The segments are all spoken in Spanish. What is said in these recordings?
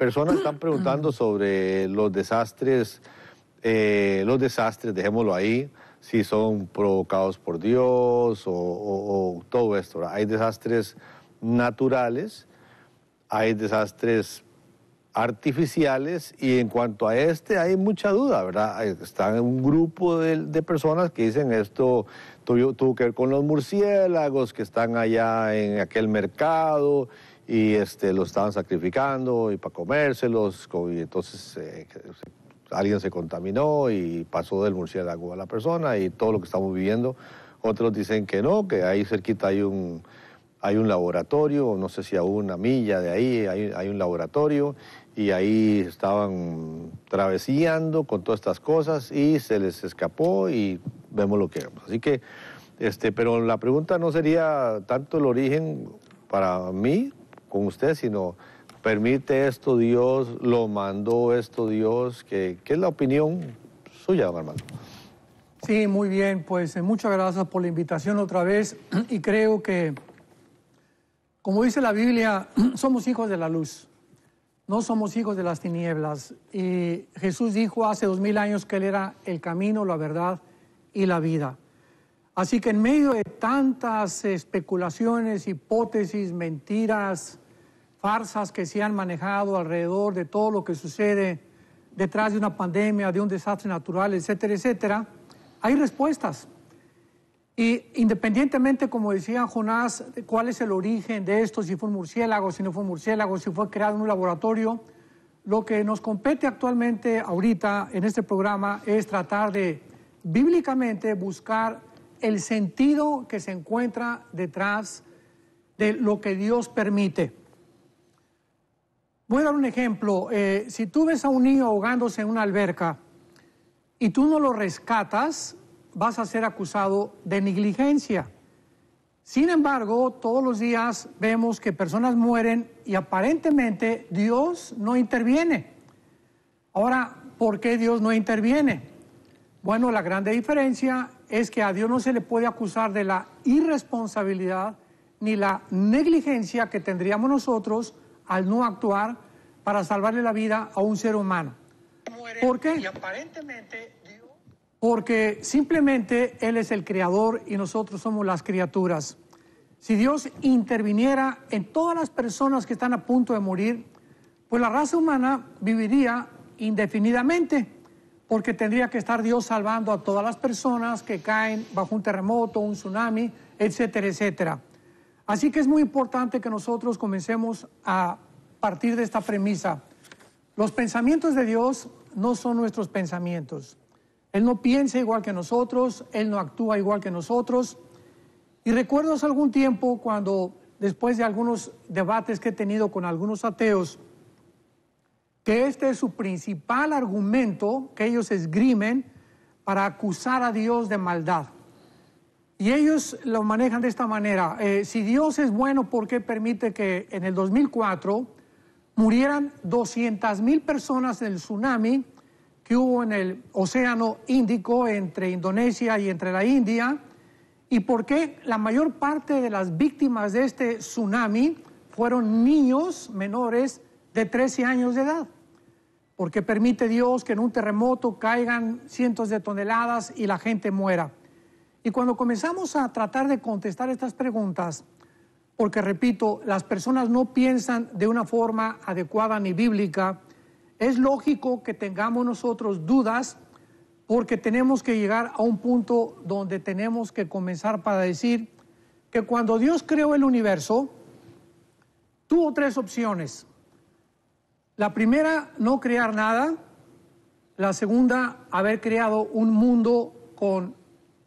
personas están preguntando sobre los desastres, eh, los desastres, dejémoslo ahí, si son provocados por Dios o, todo esto. Hay desastres naturales, hay desastres artificiales y en cuanto a este hay mucha duda, ¿verdad? Está un grupo de, personas que dicen esto tuvo, que ver con los murciélagos que están allá en aquel mercado y este, lo estaban sacrificando y para comérselos, y entonces eh, alguien se contaminó y pasó del murciélago a la persona y todo lo que estamos viviendo. Otros dicen que no, que ahí cerquita hay un, hay un laboratorio, no sé si a una milla de ahí hay, un laboratorio y ahí estaban travesillando con todas estas cosas y se les escapó y vemos lo que vemos. Así que, este, pero la pregunta no sería tanto el origen para mí, con usted, sino permite esto Dios, lo mandó esto Dios, que, es la opinión suya, hermano. Sí, muy bien, pues eh, muchas gracias por la invitación otra vez y creo que, como dice la Biblia, somos hijos de la luz, no somos hijos de las tinieblas. Y Jesús dijo hace dos mil años que Él era el camino, la verdad y la vida. Así que en medio de tantas especulaciones, hipótesis, mentiras, farsas que se han manejado alrededor de todo lo que sucede detrás de una pandemia, de un desastre natural, etcétera, etcétera, hay respuestas. Y independientemente, como decía Jonás, cuál es el origen de esto, si fue un murciélago, si no fue un murciélago, si fue creado en un laboratorio, lo que nos compete actualmente, ahorita, en este programa, es tratar de bíblicamente buscar el sentido que se encuentra detrás de lo que Dios permite. Voy a dar un ejemplo. Eh, si tú ves a un niño ahogándose en una alberca y tú no lo rescatas, vas a ser acusado de negligencia. Sin embargo, todos los días vemos que personas mueren y aparentemente Dios no interviene. Ahora, ¿por qué Dios no interviene? Bueno, la grande diferencia es que a Dios no se le puede acusar de la irresponsabilidad ni la negligencia que tendríamos nosotros al no actuar para salvarle la vida a un ser humano. ¿Por qué? Porque simplemente Él es el creador y nosotros somos las criaturas. Si Dios interviniera en todas las personas que están a punto de morir, pues la raza humana viviría indefinidamente, porque tendría que estar Dios salvando a todas las personas que caen bajo un terremoto, un tsunami, etcétera, etcétera. Así que es muy importante que nosotros comencemos a partir de esta premisa. Los pensamientos de Dios no son nuestros pensamientos. Él no piensa igual que nosotros, Él no actúa igual que nosotros. Y recuerdo hace algún tiempo cuando, después de algunos debates que he tenido con algunos ateos, que este es su principal argumento que ellos esgrimen para acusar a Dios de maldad. Y ellos lo manejan de esta manera. Eh, si Dios es bueno, ¿por qué permite que en el 2004 murieran 200 mil personas del tsunami que hubo en el Océano Índico entre Indonesia y entre la India? ¿Y por qué la mayor parte de las víctimas de este tsunami fueron niños menores de 13 años de edad? Porque permite Dios que en un terremoto caigan cientos de toneladas y la gente muera. Y cuando comenzamos a tratar de contestar estas preguntas, porque repito, las personas no piensan de una forma adecuada ni bíblica, es lógico que tengamos nosotros dudas porque tenemos que llegar a un punto donde tenemos que comenzar para decir que cuando Dios creó el universo, tuvo tres opciones. La primera, no crear nada. La segunda, haber creado un mundo con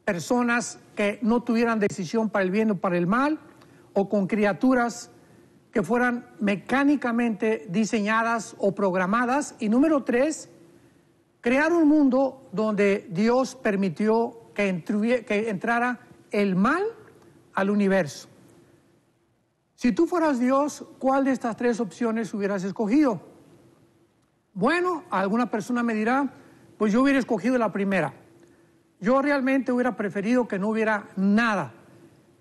personas que no tuvieran decisión para el bien o para el mal, o con criaturas que fueran mecánicamente diseñadas o programadas. Y número tres, crear un mundo donde Dios permitió que, que entrara el mal al universo. Si tú fueras Dios, ¿cuál de estas tres opciones hubieras escogido? Bueno, alguna persona me dirá, pues yo hubiera escogido la primera. Yo realmente hubiera preferido que no hubiera nada.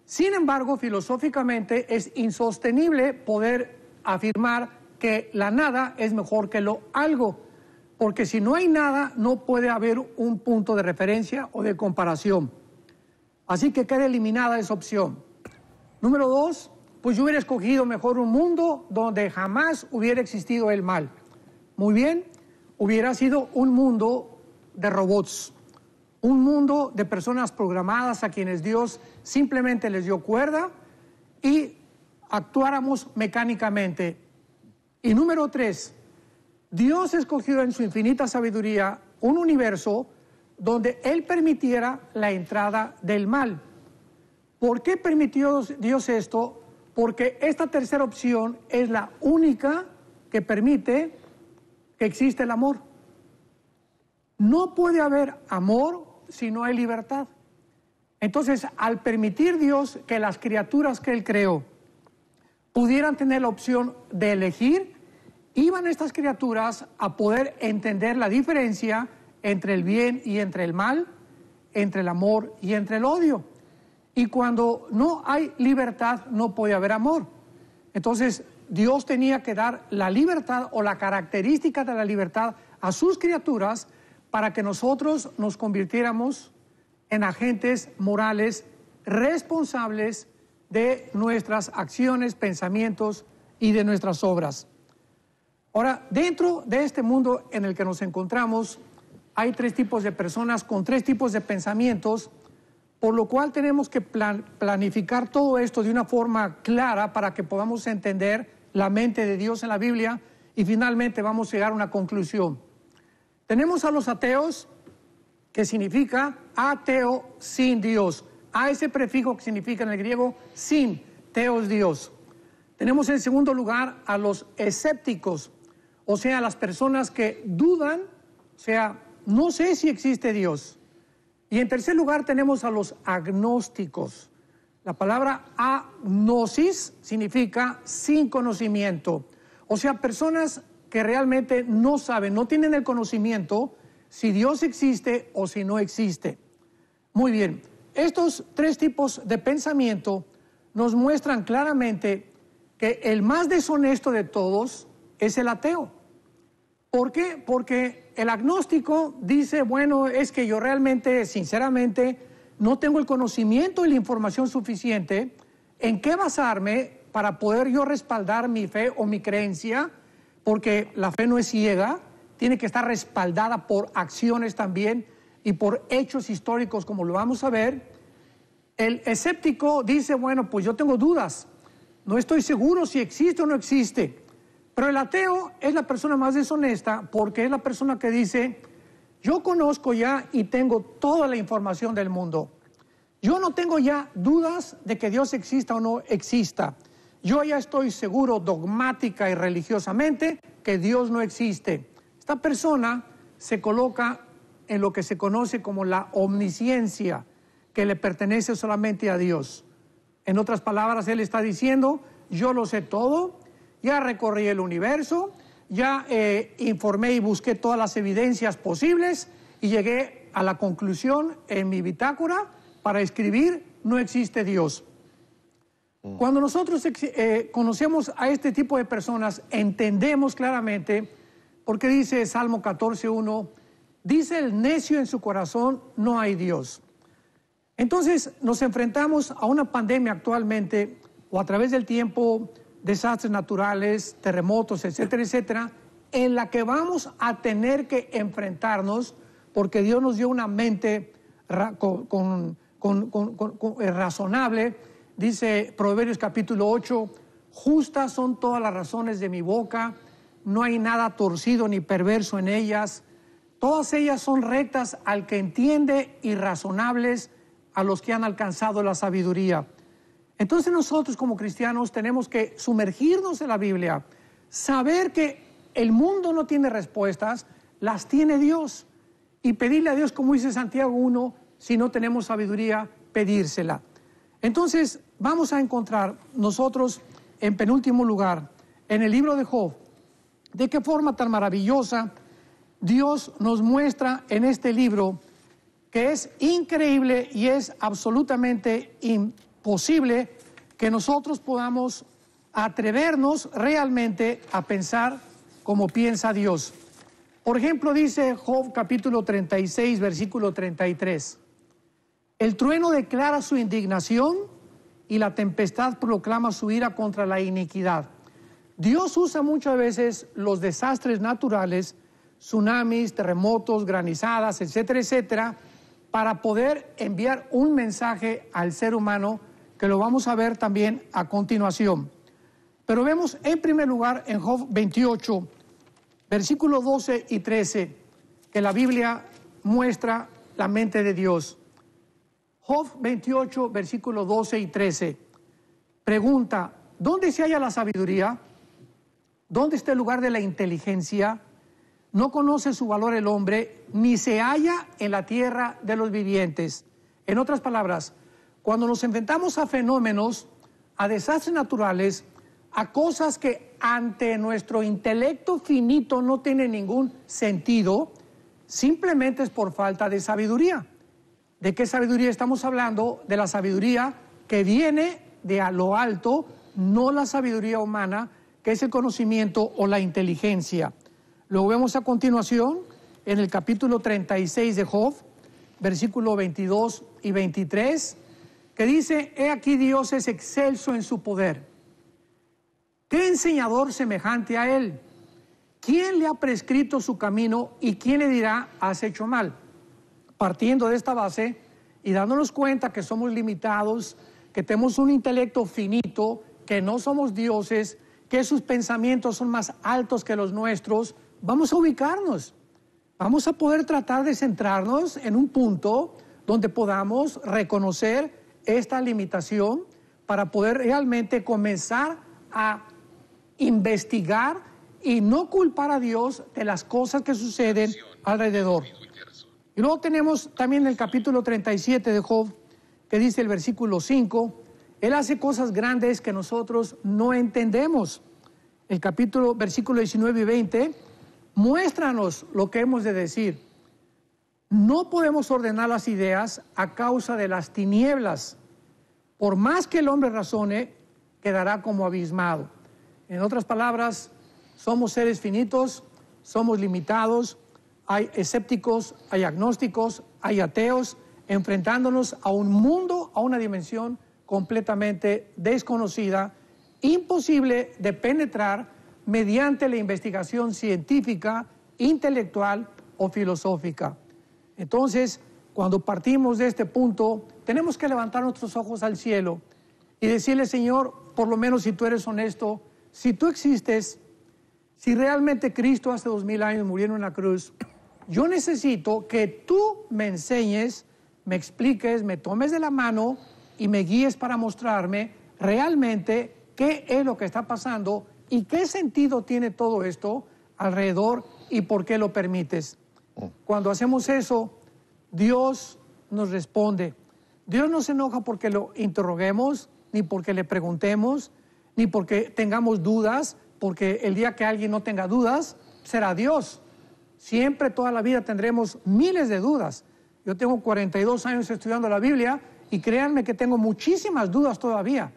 Sin embargo, filosóficamente es insostenible poder afirmar que la nada es mejor que lo algo, porque si no hay nada no puede haber un punto de referencia o de comparación. Así que queda eliminada esa opción. Número dos, pues yo hubiera escogido mejor un mundo donde jamás hubiera existido el mal. Muy bien, hubiera sido un mundo de robots un mundo de personas programadas a quienes Dios simplemente les dio cuerda y actuáramos mecánicamente. Y número tres, Dios escogió en su infinita sabiduría un universo donde Él permitiera la entrada del mal. ¿Por qué permitió Dios esto? Porque esta tercera opción es la única que permite que exista el amor. No puede haber amor si no hay libertad? Entonces, al permitir Dios que las criaturas que Él creó pudieran tener la opción de elegir, iban estas criaturas a poder entender la diferencia entre el bien y entre el mal, entre el amor y entre el odio. Y cuando no hay libertad, no puede haber amor. Entonces, Dios tenía que dar la libertad o la característica de la libertad a sus criaturas para que nosotros nos convirtiéramos en agentes morales responsables de nuestras acciones, pensamientos y de nuestras obras. Ahora, dentro de este mundo en el que nos encontramos, hay tres tipos de personas con tres tipos de pensamientos, por lo cual tenemos que planificar todo esto de una forma clara para que podamos entender la mente de Dios en la Biblia y finalmente vamos a llegar a una conclusión. Tenemos a los ateos, que significa ateo sin Dios. A ese prefijo que significa en el griego sin, teos Dios. Tenemos en segundo lugar a los escépticos, o sea, las personas que dudan, o sea, no sé si existe Dios. Y en tercer lugar tenemos a los agnósticos. La palabra agnosis significa sin conocimiento, o sea, personas que realmente no saben, no tienen el conocimiento si Dios existe o si no existe. Muy bien, estos tres tipos de pensamiento nos muestran claramente que el más deshonesto de todos es el ateo. ¿Por qué? Porque el agnóstico dice, bueno, es que yo realmente, sinceramente, no tengo el conocimiento y la información suficiente en qué basarme para poder yo respaldar mi fe o mi creencia porque la fe no es ciega, tiene que estar respaldada por acciones también y por hechos históricos como lo vamos a ver. El escéptico dice, bueno, pues yo tengo dudas, no estoy seguro si existe o no existe. Pero el ateo es la persona más deshonesta porque es la persona que dice, yo conozco ya y tengo toda la información del mundo. Yo no tengo ya dudas de que Dios exista o no exista. Yo ya estoy seguro dogmática y religiosamente que Dios no existe. Esta persona se coloca en lo que se conoce como la omnisciencia, que le pertenece solamente a Dios. En otras palabras, él está diciendo, yo lo sé todo, ya recorrí el universo, ya eh, informé y busqué todas las evidencias posibles y llegué a la conclusión en mi bitácora para escribir, no existe Dios. Cuando nosotros eh, conocemos a este tipo de personas, entendemos claramente porque dice Salmo 14.1, dice el necio en su corazón, no hay Dios. Entonces nos enfrentamos a una pandemia actualmente o a través del tiempo, desastres naturales, terremotos, etcétera, etcétera, en la que vamos a tener que enfrentarnos porque Dios nos dio una mente eh, razonable Dice Proverbios capítulo 8, justas son todas las razones de mi boca, no hay nada torcido ni perverso en ellas, todas ellas son rectas al que entiende y razonables a los que han alcanzado la sabiduría. Entonces nosotros como cristianos tenemos que sumergirnos en la Biblia, saber que el mundo no tiene respuestas, las tiene Dios. Y pedirle a Dios, como dice Santiago 1, si no tenemos sabiduría, pedírsela. Entonces, vamos a encontrar nosotros en penúltimo lugar, en el libro de Job, de qué forma tan maravillosa Dios nos muestra en este libro que es increíble y es absolutamente imposible que nosotros podamos atrevernos realmente a pensar como piensa Dios. Por ejemplo, dice Job capítulo 36, versículo 33, el trueno declara su indignación y la tempestad proclama su ira contra la iniquidad. Dios usa muchas veces los desastres naturales, tsunamis, terremotos, granizadas, etcétera, etcétera, para poder enviar un mensaje al ser humano que lo vamos a ver también a continuación. Pero vemos en primer lugar en Job 28, versículos 12 y 13, que la Biblia muestra la mente de Dios. Job 28, versículos 12 y 13. Pregunta, ¿dónde se halla la sabiduría? ¿Dónde está el lugar de la inteligencia? No conoce su valor el hombre, ni se halla en la tierra de los vivientes. En otras palabras, cuando nos enfrentamos a fenómenos, a desastres naturales, a cosas que ante nuestro intelecto finito no tienen ningún sentido, simplemente es por falta de sabiduría. ¿De qué sabiduría estamos hablando? De la sabiduría que viene de a lo alto, no la sabiduría humana, que es el conocimiento o la inteligencia. Lo vemos a continuación en el capítulo 36 de Job, versículo 22 y 23, que dice, He aquí Dios es excelso en su poder. ¿Qué enseñador semejante a él? ¿Quién le ha prescrito su camino y quién le dirá, has hecho mal? partiendo de esta base y dándonos cuenta que somos limitados, que tenemos un intelecto finito, que no somos dioses, que sus pensamientos son más altos que los nuestros, vamos a ubicarnos. Vamos a poder tratar de centrarnos en un punto donde podamos reconocer esta limitación para poder realmente comenzar a investigar y no culpar a Dios de las cosas que suceden alrededor. Y luego tenemos también el capítulo 37 de Job, que dice el versículo 5, Él hace cosas grandes que nosotros no entendemos. El capítulo, versículo 19 y 20, muéstranos lo que hemos de decir. No podemos ordenar las ideas a causa de las tinieblas. Por más que el hombre razone, quedará como abismado. En otras palabras, somos seres finitos, somos limitados, hay escépticos, hay agnósticos, hay ateos, enfrentándonos a un mundo, a una dimensión completamente desconocida, imposible de penetrar mediante la investigación científica, intelectual o filosófica. Entonces, cuando partimos de este punto, tenemos que levantar nuestros ojos al cielo y decirle, Señor, por lo menos si tú eres honesto, si tú existes, si realmente Cristo hace dos mil años murió en la cruz, yo necesito que tú me enseñes, me expliques, me tomes de la mano y me guíes para mostrarme realmente qué es lo que está pasando y qué sentido tiene todo esto alrededor y por qué lo permites. Oh. Cuando hacemos eso, Dios nos responde. Dios no se enoja porque lo interroguemos, ni porque le preguntemos, ni porque tengamos dudas, porque el día que alguien no tenga dudas, será Dios. Siempre toda la vida tendremos miles de dudas. Yo tengo 42 años estudiando la Biblia y créanme que tengo muchísimas dudas todavía,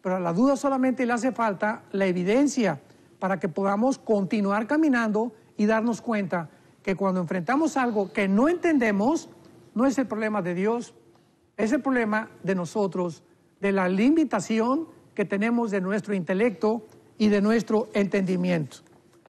pero a la duda solamente le hace falta la evidencia para que podamos continuar caminando y darnos cuenta que cuando enfrentamos algo que no entendemos, no es el problema de Dios, es el problema de nosotros, de la limitación que tenemos de nuestro intelecto y de nuestro entendimiento.